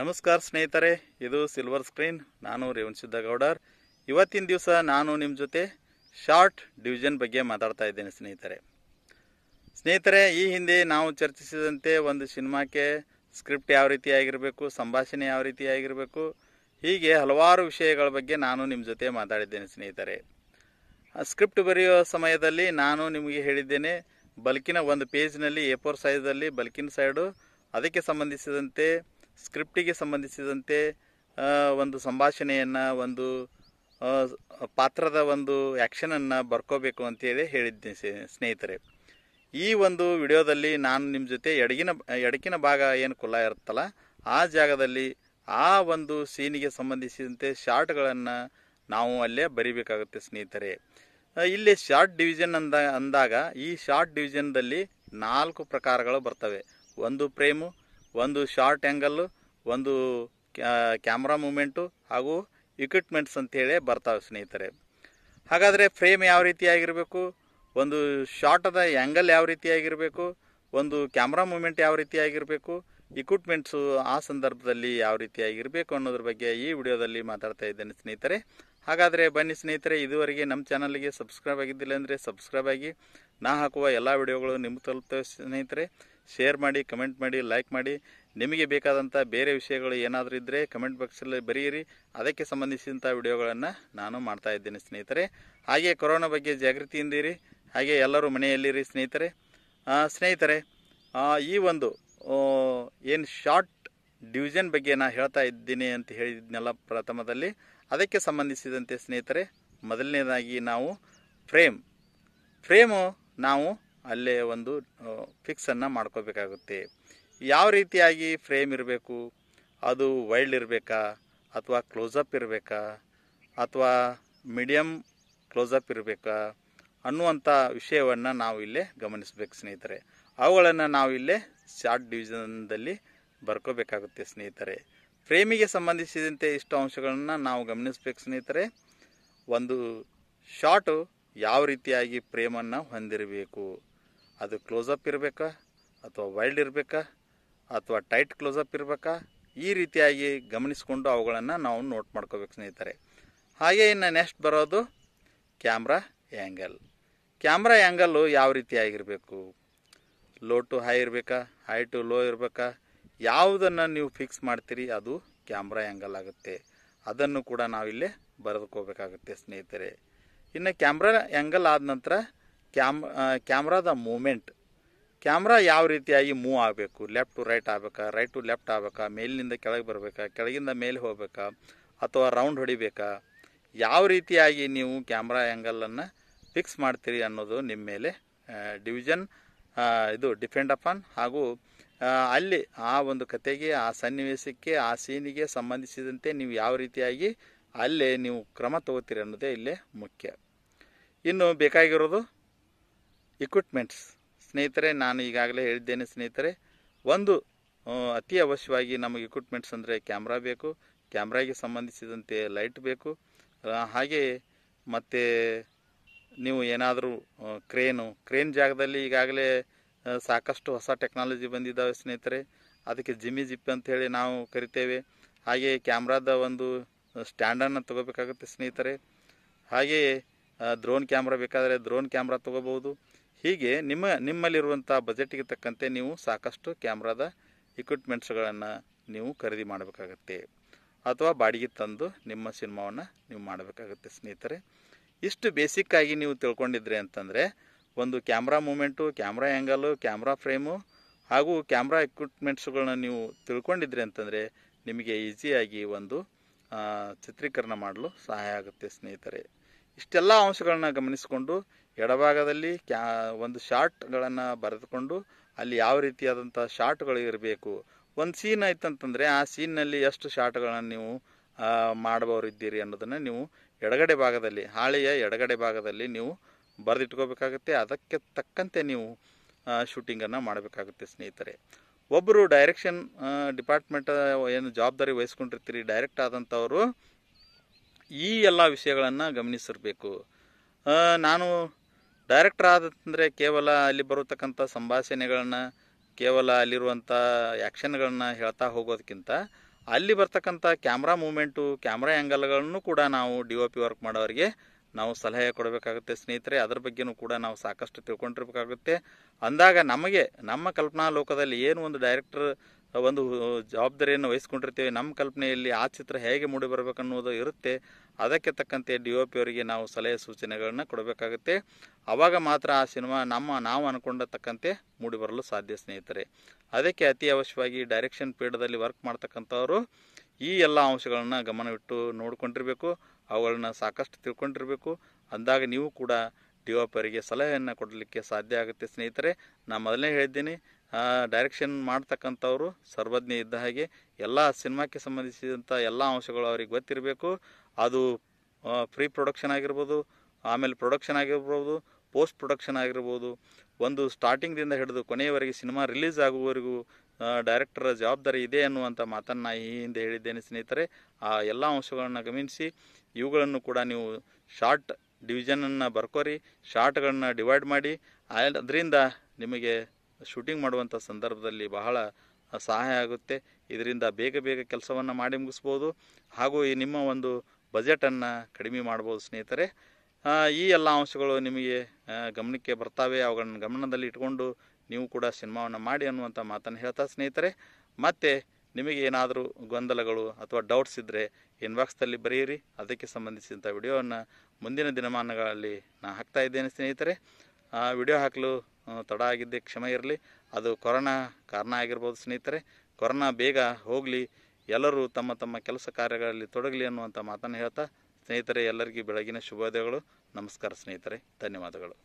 ನಮಸ್ಕಾರ ಸ್ನೇಹಿತರೆ ಇದು ಸಿಲ್ವರ್ ಸ್ಕ್ರೀನ್ ನಾನು ರೇವಣ್ ಸಿದ್ದಗೌಡರ್ ಇವತ್ತಿನ ದಿವಸ ನಾನು ನಿಮ್ಮ ಜೊತೆ ಶಾರ್ಟ್ ಡಿವಿಷನ್ ಬಗ್ಗೆ ಮಾತಾಡ್ತಾ ಇದ್ದೇನೆ ಸ್ನೇಹಿತರೆ ಸ್ನೇಹಿತರೆ ಈ ಹಿಂದೆ ನಾವು ಚರ್ಚಿಸಿದಂತೆ ಒಂದು ಸಿನಿಮಾಕ್ಕೆ ಸ್ಕ್ರಿಪ್ಟ್ ಯಾವ ರೀತಿ ಆಗಿರಬೇಕು ಸಂಭಾಷಣೆ ಯಾವ ರೀತಿ ಆಗಿರಬೇಕು ಹೀಗೆ ಹಲವಾರು ವಿಷಯಗಳ ಬಗ್ಗೆ ನಾನು ನಿಮ್ಮ ಜೊತೆ ಮಾತಾಡಿದ್ದೇನೆ ಸ್ನೇಹಿತರೆ ಸ್ಕ್ರಿಪ್ಟ್ ಬರೆಯುವ ಸಮಯದಲ್ಲಿ ನಾನು ನಿಮಗೆ ಹೇಳಿದ್ದೇನೆ ಬಲ್ಕಿನ ಒಂದು ಪೇಜ್ನಲ್ಲಿ ಎ ಫೋರ್ ಸೈಜಲ್ಲಿ ಬಲ್ಕಿನ ಸೈಡು ಅದಕ್ಕೆ ಸಂಬಂಧಿಸಿದಂತೆ ಸ್ಕ್ರಿಪ್ಟಿಗೆ ಸಂಬಂಧಿಸಿದಂತೆ ಒಂದು ಸಂಭಾಷಣೆಯನ್ನು ಒಂದು ಪಾತ್ರದ ಒಂದು ಆ್ಯಕ್ಷನನ್ನು ಬರ್ಕೋಬೇಕು ಅಂತೇಳಿ ಹೇಳಿದ್ದೆ ಸ್ನೇಹಿತರೆ ಈ ಒಂದು ವಿಡಿಯೋದಲ್ಲಿ ನಾನು ನಿಮ್ಮ ಜೊತೆ ಎಡಗಿನ ಎಡಕಿನ ಭಾಗ ಏನು ಕೊಲ್ಲ ಇರುತ್ತಲ್ಲ ಆ ಜಾಗದಲ್ಲಿ ಆ ಒಂದು ಸೀನಿಗೆ ಸಂಬಂಧಿಸಿದಂತೆ ಶಾರ್ಟ್ಗಳನ್ನು ನಾವು ಅಲ್ಲೇ ಬರಿಬೇಕಾಗುತ್ತೆ ಸ್ನೇಹಿತರೆ ಇಲ್ಲಿ ಶಾರ್ಟ್ ಡಿವಿಷನ್ ಅಂದ ಅಂದಾಗ ಈ ಶಾರ್ಟ್ ಡಿವಿಷನ್ದಲ್ಲಿ ನಾಲ್ಕು ಪ್ರಕಾರಗಳು ಬರ್ತವೆ ಒಂದು ಪ್ರೇಮು ಒಂದು ಶಾರ್ಟ್ ಆ್ಯಂಗಲ್ಲು ಒಂದು ಕ್ಯಾಮ್ರಾ ಮೂಮೆಂಟು ಹಾಗೂ ಇಕ್ವಿಪ್ಮೆಂಟ್ಸ್ ಅಂತೇಳಿ ಬರ್ತಾವೆ ಸ್ನೇಹಿತರೆ ಹಾಗಾದರೆ ಫ್ರೇಮ್ ಯಾವ ರೀತಿಯಾಗಿರಬೇಕು ಒಂದು ಶಾರ್ಟದ ಆ್ಯಂಗಲ್ ಯಾವ ರೀತಿಯಾಗಿರಬೇಕು ಒಂದು ಕ್ಯಾಮ್ರಾ ಮೂಮೆಂಟ್ ಯಾವ ರೀತಿಯಾಗಿರಬೇಕು ಇಕ್ವಿಪ್ಮೆಂಟ್ಸು ಆ ಸಂದರ್ಭದಲ್ಲಿ ಯಾವ ರೀತಿಯಾಗಿರಬೇಕು ಅನ್ನೋದ್ರ ಬಗ್ಗೆ ಈ ವಿಡಿಯೋದಲ್ಲಿ ಮಾತಾಡ್ತಾ ಇದ್ದೇನೆ ಸ್ನೇಹಿತರೆ ಹಾಗಾದರೆ ಬನ್ನಿ ಸ್ನೇಹಿತರೆ ಇದುವರೆಗೆ ನಮ್ಮ ಚಾನಲ್ಗೆ ಸಬ್ಸ್ಕ್ರೈಬ್ ಆಗಿದ್ದಿಲ್ಲ ಅಂದರೆ ಸಬ್ಸ್ಕ್ರೈಬ್ ಆಗಿ ನಾ ಹಾಕುವ ಎಲ್ಲ ವಿಡಿಯೋಗಳು ನಿಮ್ಗೆ ತಲುಪ್ತವೆ ಸ್ನೇಹಿತರೆ ಶೇರ್ ಮಾಡಿ ಕಮೆಂಟ್ ಮಾಡಿ ಲೈಕ್ ಮಾಡಿ ನಿಮಗೆ ಬೇಕಾದಂಥ ಬೇರೆ ವಿಷಯಗಳು ಏನಾದರೂ ಇದ್ದರೆ ಕಮೆಂಟ್ ಬಾಕ್ಸಲ್ಲಿ ಬರೆಯಿರಿ ಅದಕ್ಕೆ ಸಂಬಂಧಿಸಿದಂಥ ವಿಡಿಯೋಗಳನ್ನು ನಾನು ಮಾಡ್ತಾ ಸ್ನೇಹಿತರೆ ಹಾಗೆ ಕೊರೋನಾ ಬಗ್ಗೆ ಇರಿ ಹಾಗೆ ಎಲ್ಲರೂ ಮನೆಯಲ್ಲಿರಿ ಸ್ನೇಹಿತರೆ ಸ್ನೇಹಿತರೆ ಈ ಒಂದು ಏನು ಶಾರ್ಟ್ ಡಿವಿಷನ್ ಬಗ್ಗೆ ನಾನು ಹೇಳ್ತಾ ಇದ್ದೀನಿ ಅಂತ ಹೇಳಿದ್ನೆಲ್ಲ ಪ್ರಥಮದಲ್ಲಿ ಅದಕ್ಕೆ ಸಂಬಂಧಿಸಿದಂತೆ ಸ್ನೇಹಿತರೆ ಮೊದಲನೇದಾಗಿ ನಾವು ಫ್ರೇಮ್ ಫ್ರೇಮು ನಾವು ಅಲ್ಲೇ ಒಂದು ಫಿಕ್ಸನ್ನು ಮಾಡ್ಕೋಬೇಕಾಗುತ್ತೆ ಯಾವ ರೀತಿಯಾಗಿ ಫ್ರೇಮ್ ಇರಬೇಕು ಅದು ವೈಲ್ಡ್ ಇರಬೇಕಾ ಅಥವಾ ಕ್ಲೋಸಪ್ ಇರಬೇಕಾ ಅಥವಾ ಮೀಡಿಯಮ್ ಕ್ಲೋಸಪ್ ಇರಬೇಕಾ ಅನ್ನುವಂಥ ವಿಷಯವನ್ನು ನಾವು ಇಲ್ಲೇ ಗಮನಿಸಬೇಕು ಸ್ನೇಹಿತರೆ ಅವುಗಳನ್ನು ನಾವು ಇಲ್ಲೇ ಶಾರ್ಟ್ ಡಿವಿಷನ್ದಲ್ಲಿ ಬರ್ಕೋಬೇಕಾಗುತ್ತೆ ಸ್ನೇಹಿತರೆ ಫ್ರೇಮಿಗೆ ಸಂಬಂಧಿಸಿದಂತೆ ಇಷ್ಟು ಅಂಶಗಳನ್ನು ನಾವು ಗಮನಿಸಬೇಕು ಸ್ನೇಹಿತರೆ ಒಂದು ಶಾರ್ಟು ಯಾವ ರೀತಿಯಾಗಿ ಫ್ರೇಮನ್ನು ಹೊಂದಿರಬೇಕು ಅದು ಕ್ಲೋಸಪ್ ಇರಬೇಕಾ ಅಥವಾ ವೈಲ್ಡ್ ಇರಬೇಕಾ ಅಥವಾ ಟೈಟ್ ಕ್ಲೋಸಪ್ ಇರಬೇಕಾ ಈ ರೀತಿಯಾಗಿ ಗಮನಿಸಿಕೊಂಡು ಅವುಗಳನ್ನು ನಾವು ನೋಟ್ ಮಾಡ್ಕೋಬೇಕು ಸ್ನೇಹಿತರೆ ಹಾಗೆ ಇನ್ನು ನೆಕ್ಸ್ಟ್ ಬರೋದು ಕ್ಯಾಮ್ರಾ ಆ್ಯಂಗಲ್ ಕ್ಯಾಮ್ರಾ ಆ್ಯಂಗಲ್ಲು ಯಾವ ರೀತಿಯಾಗಿರಬೇಕು ಲೋ ಟು ಹೈ ಇರಬೇಕಾ ಹೈ ಟು ಲೋ ಇರಬೇಕಾ ಯಾವುದನ್ನು ನೀವು ಫಿಕ್ಸ್ ಮಾಡ್ತೀರಿ ಅದು ಕ್ಯಾಮ್ರಾ ಆ್ಯಂಗಲ್ ಆಗುತ್ತೆ ಅದನ್ನು ಕೂಡ ನಾವಿಲ್ಲಿ ಬರೆದುಕೋಬೇಕಾಗುತ್ತೆ ಸ್ನೇಹಿತರೆ ಇನ್ನು ಕ್ಯಾಮ್ರಾ ಆ್ಯಂಗಲ್ ಆದ ನಂತರ ಕ್ಯಾಮ್ ಕ್ಯಾಮ್ರಾದ ಮೂಮೆಂಟ್ ಕ್ಯಾಮ್ರಾ ಯಾವ ರೀತಿಯಾಗಿ ಮೂವ್ ಆಗಬೇಕು ಲೆಫ್ಟ್ ಟು ರೈಟ್ ಆಗಬೇಕಾ ರೈಟ್ ಟು ಲೆಫ್ಟ್ ಆಗಬೇಕಾ ಮೇಲಿನಿಂದ ಕೆಳಗೆ ಬರಬೇಕಾ ಕೆಳಗಿಂದ ಮೇಲೆ ಹೋಗಬೇಕಾ ಅಥವಾ ರೌಂಡ್ ಹೊಡಿಬೇಕಾ ಯಾವ ರೀತಿಯಾಗಿ ನೀವು ಕ್ಯಾಮ್ರಾ ಆ್ಯಂಗಲನ್ನು ಫಿಕ್ಸ್ ಮಾಡ್ತೀರಿ ಅನ್ನೋದು ನಿಮ್ಮ ಮೇಲೆ ಡಿವಿಷನ್ ಇದು ಡಿಪೆಂಡ್ ಅಪಾನ್ ಹಾಗೂ ಅಲ್ಲಿ ಆ ಒಂದು ಕತೆಗೆ ಆ ಸನ್ನಿವೇಶಕ್ಕೆ ಆ ಸೀನಿಗೆ ಸಂಬಂಧಿಸಿದಂತೆ ನೀವು ಯಾವ ರೀತಿಯಾಗಿ ಅಲ್ಲೇ ನೀವು ಕ್ರಮ ತಗೋತೀರಿ ಅನ್ನೋದೇ ಇಲ್ಲೇ ಮುಖ್ಯ ಇನ್ನು ಬೇಕಾಗಿರೋದು ಇಕ್ವಿಪ್ಮೆಂಟ್ಸ್ ಸ್ನೇಹಿತರೆ ನಾನು ಈಗಾಗಲೇ ಹೇಳಿದ್ದೇನೆ ಸ್ನೇಹಿತರೆ ಒಂದು ಅತಿ ಅವಶ್ಯವಾಗಿ ನಮಗೆ ಇಕ್ವಿಪ್ಮೆಂಟ್ಸ್ ಅಂದರೆ ಕ್ಯಾಮ್ರಾ ಬೇಕು ಕ್ಯಾಮ್ರಾಗೆ ಸಂಬಂಧಿಸಿದಂತೆ ಲೈಟ್ ಬೇಕು ಹಾಗೆ ಮತ್ತು ನೀವು ಏನಾದರೂ ಕ್ರೇನು ಕ್ರೇನ್ ಜಾಗದಲ್ಲಿ ಈಗಾಗಲೇ ಸಾಕಷ್ಟು ಹೊಸ ಟೆಕ್ನಾಲಜಿ ಬಂದಿದ್ದಾವೆ ಸ್ನೇಹಿತರೆ ಅದಕ್ಕೆ ಜಿಮ್ಮಿ ಜಿಪ್ ಅಂಥೇಳಿ ನಾವು ಕರಿತೇವೆ ಹಾಗೆಯೇ ಕ್ಯಾಮ್ರಾದ ಒಂದು ಸ್ಟ್ಯಾಂಡನ್ನು ತಗೋಬೇಕಾಗುತ್ತೆ ಸ್ನೇಹಿತರೆ ಹಾಗೆಯೇ ಡ್ರೋನ್ ಕ್ಯಾಮ್ರಾ ಬೇಕಾದರೆ ಡ್ರೋನ್ ಕ್ಯಾಮ್ರಾ ತೊಗೋಬೋದು ಹೀಗೆ ನಿಮ್ಮ ನಿಮ್ಮಲ್ಲಿರುವಂಥ ಬಜೆಟ್ಗೆ ತಕ್ಕಂತೆ ನೀವು ಸಾಕಷ್ಟು ಕ್ಯಾಮ್ರಾದ ಇಕ್ವಿಪ್ಮೆಂಟ್ಸ್ಗಳನ್ನು ನೀವು ಖರೀದಿ ಮಾಡಬೇಕಾಗತ್ತೆ ಅಥವಾ ಬಾಡಿಗೆ ತಂದು ನಿಮ್ಮ ಸಿನಿಮಾವನ್ನು ನೀವು ಮಾಡಬೇಕಾಗುತ್ತೆ ಸ್ನೇಹಿತರೆ ಇಷ್ಟು ಬೇಸಿಕ್ಕಾಗಿ ನೀವು ತಿಳ್ಕೊಂಡಿದ್ರಿ ಅಂತಂದರೆ ಒಂದು camera movement camera angle camera frame ಹಾಗೂ ಕ್ಯಾಮ್ರಾ ಇಕ್ವಿಪ್ಮೆಂಟ್ಸ್ಗಳನ್ನ ನೀವು ತಿಳ್ಕೊಂಡಿದ್ರಿ ಅಂತಂದರೆ ನಿಮಗೆ ಈಸಿಯಾಗಿ ಒಂದು ಚಿತ್ರೀಕರಣ ಮಾಡಲು ಸಹಾಯ ಆಗುತ್ತೆ ಸ್ನೇಹಿತರೆ ಇಷ್ಟೆಲ್ಲ ಅಂಶಗಳನ್ನ ಗಮನಿಸಿಕೊಂಡು ಎಡಭಾಗದಲ್ಲಿ ಕ್ಯಾ ಒಂದು ಶಾರ್ಟ್ಗಳನ್ನು ಬರೆದುಕೊಂಡು ಅಲ್ಲಿ ಯಾವ ರೀತಿಯಾದಂಥ ಶಾರ್ಟ್ಗಳು ಇರಬೇಕು ಒಂದು ಸೀನ್ ಆಯ್ತಂತಂದರೆ ಆ ಸೀನ್ನಲ್ಲಿ ಎಷ್ಟು ಶಾರ್ಟ್ಗಳನ್ನು ನೀವು ಮಾಡಬಹುದಿದ್ದೀರಿ ಅನ್ನೋದನ್ನು ನೀವು ಎಡಗಡೆ ಭಾಗದಲ್ಲಿ ಹಾಳೆಯ ಎಡಗಡೆ ಭಾಗದಲ್ಲಿ ನೀವು ಬರೆದಿಟ್ಕೋಬೇಕಾಗುತ್ತೆ ಅದಕ್ಕೆ ತಕ್ಕಂತೆ ನೀವು ಶೂಟಿಂಗನ್ನು ಮಾಡಬೇಕಾಗುತ್ತೆ ಸ್ನೇಹಿತರೆ ಒಬ್ಬರು ಡೈರೆಕ್ಷನ್ ಡಿಪಾರ್ಟ್ಮೆಂಟ್ ಏನು ಜವಾಬ್ದಾರಿ ವಹಿಸ್ಕೊಂಡಿರ್ತೀರಿ ಡೈರೆಕ್ಟ್ ಆದಂಥವರು ಈ ಎಲ್ಲ ವಿಷಯಗಳನ್ನು ಗಮನಿಸಿರಬೇಕು ನಾನು ಡೈರೆಕ್ಟರ್ ಆದಂದರೆ ಕೇವಲ ಅಲ್ಲಿ ಬರತಕ್ಕಂಥ ಸಂಭಾಷಣೆಗಳನ್ನು ಕೇವಲ ಅಲ್ಲಿರುವಂಥ ಆ್ಯಕ್ಷನ್ಗಳನ್ನ ಹೇಳ್ತಾ ಹೋಗೋದಕ್ಕಿಂತ ಅಲ್ಲಿ ಬರ್ತಕ್ಕಂಥ ಕ್ಯಾಮ್ರಾ ಮೂಮೆಂಟು ಕ್ಯಾಮ್ರಾ ಆ್ಯಂಗಲ್ಗಳನ್ನು ಕೂಡ ನಾವು ಡಿ ಒ ಪಿ ವರ್ಕ್ ಮಾಡೋರಿಗೆ ನಾವು ಸಲಹೆ ಕೊಡಬೇಕಾಗುತ್ತೆ ಸ್ನೇಹಿತರೆ ಅದ್ರ ಬಗ್ಗೆಯೂ ಕೂಡ ನಾವು ಸಾಕಷ್ಟು ತಿಳ್ಕೊಂಡಿರ್ಬೇಕಾಗುತ್ತೆ ಅಂದಾಗ ನಮಗೆ ನಮ್ಮ ಕಲ್ಪನಾ ಲೋಕದಲ್ಲಿ ಏನು ಒಂದು ಡೈರೆಕ್ಟರ್ ಒಂದು ಜವಾಬ್ದಾರಿಯನ್ನು ವಹಿಸ್ಕೊಂಡಿರ್ತೀವಿ ನಮ್ಮ ಕಲ್ಪನೆಯಲ್ಲಿ ಆ ಚಿತ್ರ ಹೇಗೆ ಮೂಡಿ ಅನ್ನೋದು ಇರುತ್ತೆ ಅದಕ್ಕೆ ತಕ್ಕಂತೆ ಡಿ ಒ ಪಿ ಅವರಿಗೆ ನಾವು ಸಲಹೆ ಸೂಚನೆಗಳನ್ನು ಕೊಡಬೇಕಾಗುತ್ತೆ ಆವಾಗ ಮಾತ್ರ ಆ ಸಿನಿಮಾ ನಮ್ಮ ನಾವು ಅನ್ಕೊಂಡ ತಕ್ಕಂತೆ ಮೂಡಿ ಬರಲು ಸಾಧ್ಯ ಸ್ನೇಹಿತರೆ ಅದಕ್ಕೆ ಅತಿ ಅವಶ್ಯವಾಗಿ ಡೈರೆಕ್ಷನ್ ಪೀಡದಲ್ಲಿ ವರ್ಕ್ ಮಾಡ್ತಕ್ಕಂಥವರು ಈ ಎಲ್ಲ ಅಂಶಗಳನ್ನು ಗಮನವಿಟ್ಟು ನೋಡ್ಕೊಂಡಿರಬೇಕು ಅವುಗಳನ್ನ ಸಾಕಷ್ಟು ತಿಳ್ಕೊಂಡಿರಬೇಕು ಅಂದಾಗ ನೀವು ಕೂಡ ಡಿ ಒ ಪಿ ಅವರಿಗೆ ಸಲಹೆಯನ್ನು ಕೊಡಲಿಕ್ಕೆ ಸಾಧ್ಯ ಆಗುತ್ತೆ ಸ್ನೇಹಿತರೆ ನಾನು ಮೊದಲನೇ ಹೇಳಿದ್ದೀನಿ ಡೈರೆಕ್ಷನ್ ಮಾಡ್ತಕ್ಕಂಥವ್ರು ಸರ್ವಜ್ಞ ಇದ್ದ ಹಾಗೆ ಎಲ್ಲ ಸಿನಿಮಾಕ್ಕೆ ಸಂಬಂಧಿಸಿದಂಥ ಎಲ್ಲ ಅಂಶಗಳು ಅವ್ರಿಗೆ ಗೊತ್ತಿರಬೇಕು ಅದು ಪ್ರೀ ಪ್ರೊಡಕ್ಷನ್ ಆಗಿರ್ಬೋದು ಆಮೇಲೆ ಪ್ರೊಡಕ್ಷನ್ ಆಗಿರ್ಬೋದು ಪೋಸ್ಟ್ ಪ್ರೊಡಕ್ಷನ್ ಆಗಿರ್ಬೋದು ಒಂದು ಸ್ಟಾರ್ಟಿಂಗ್ದಿಂದ ಹಿಡಿದು ಕೊನೆಯವರೆಗೆ ಸಿನಿಮಾ ರಿಲೀಸ್ ಆಗುವವರೆಗೂ ಡೈರೆಕ್ಟರ್ ಜವಾಬ್ದಾರಿ ಇದೆ ಅನ್ನುವಂಥ ಮಾತನ್ನು ಈ ಹಿಂದೆ ಹೇಳಿದ್ದೇನೆ ಸ್ನೇಹಿತರೆ ಆ ಎಲ್ಲ ಅಂಶಗಳನ್ನು ಗಮನಿಸಿ ಇವುಗಳನ್ನು ಕೂಡ ನೀವು ಶಾರ್ಟ್ ಡಿವಿಷನನ್ನು ಬರ್ಕೋರಿ ಶಾರ್ಟ್ಗಳನ್ನು ಡಿವೈಡ್ ಮಾಡಿ ಅದರಿಂದ ನಿಮಗೆ ಶೂಟಿಂಗ್ ಮಾಡುವಂಥ ಸಂದರ್ಭದಲ್ಲಿ ಬಹಳ ಸಹಾಯ ಆಗುತ್ತೆ ಇದರಿಂದ ಬೇಗ ಬೇಗ ಕೆಲಸವನ್ನು ಮಾಡಿ ಮುಗಿಸ್ಬೋದು ಹಾಗೂ ಈ ನಿಮ್ಮ ಒಂದು ಬಜೆಟನ್ನು ಕಡಿಮೆ ಮಾಡ್ಬೋದು ಸ್ನೇಹಿತರೆ ಈ ಎಲ್ಲ ಅಂಶಗಳು ನಿಮಗೆ ಗಮನಕ್ಕೆ ಬರ್ತಾವೆ ಅವುಗಳನ್ನು ಗಮನದಲ್ಲಿ ಇಟ್ಕೊಂಡು ನೀವು ಕೂಡ ಸಿನಿಮಾವನ್ನು ಮಾಡಿ ಅನ್ನುವಂಥ ಮಾತನ್ನು ಹೇಳ್ತಾ ಸ್ನೇಹಿತರೆ ಮತ್ತು ನಿಮಗೆ ಏನಾದರೂ ಗೊಂದಲಗಳು ಅಥವಾ ಡೌಟ್ಸ್ ಇದ್ದರೆ ಇನ್ಬಾಕ್ಸ್ದಲ್ಲಿ ಬರೆಯಿರಿ ಅದಕ್ಕೆ ಸಂಬಂಧಿಸಿದಂಥ ವಿಡಿಯೋವನ್ನು ಮುಂದಿನ ದಿನಮಾನಗಳಲ್ಲಿ ನಾನು ಹಾಕ್ತಾ ಇದ್ದೇನೆ ಸ್ನೇಹಿತರೆ ಆ ವಿಡಿಯೋ ಹಾಕಲು ತಡ ಆಗಿದ್ದೆ ಕ್ಷಮೆ ಇರಲಿ ಅದು ಕೊರೋನಾ ಕಾರಣ ಆಗಿರ್ಬೋದು ಸ್ನೇಹಿತರೆ ಕೊರೋನಾ ಬೇಗ ಹೋಗಲಿ ಎಲ್ಲರೂ ತಮ್ಮ ತಮ್ಮ ಕೆಲಸ ಕಾರ್ಯಗಳಲ್ಲಿ ತೊಡಗಲಿ ಅನ್ನುವಂಥ ಮಾತನ್ನು ಹೇಳ್ತಾ ಸ್ನೇಹಿತರೆ ಎಲ್ಲರಿಗೂ ಬೆಳಗಿನ ಶುಭೋದಯಗಳು ನಮಸ್ಕಾರ ಸ್ನೇಹಿತರೆ ಧನ್ಯವಾದಗಳು